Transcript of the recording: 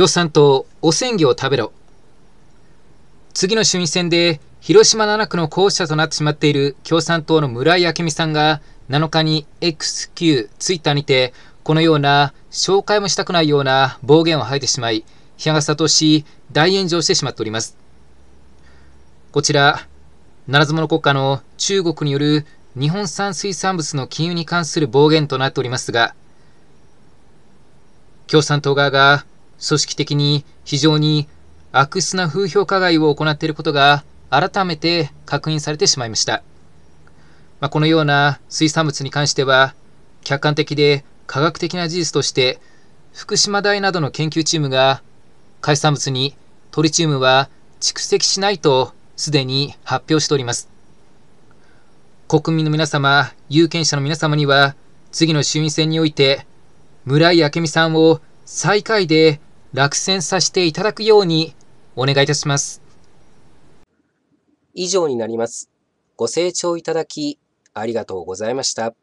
共産党、汚染魚を食べろ。次の衆院選で、広島7区の候補者となってしまっている共産党の村井明美さんが、7日に XQ ツイッターにて、このような、紹介もしたくないような暴言を吐いてしまい、批判が殺到し、大炎上してしまっております。こちら、ならず者国家の中国による日本産水産物の金融に関する暴言となっておりますが、共産党側が組織的に非常に悪質な風評加害を行っていることが改めて確認されてしまいました。まあ、このような水産物に関しては、客観的で科学的な事実として、福島大などの研究チームが、海産物にトリチウムは蓄積しないとすでに発表しております。国民の皆様、有権者の皆様には、次の衆院選において、村井明美さんを最下位で落選させていただくようにお願いいたします。以上になります。ご清聴いただきありがとうございました。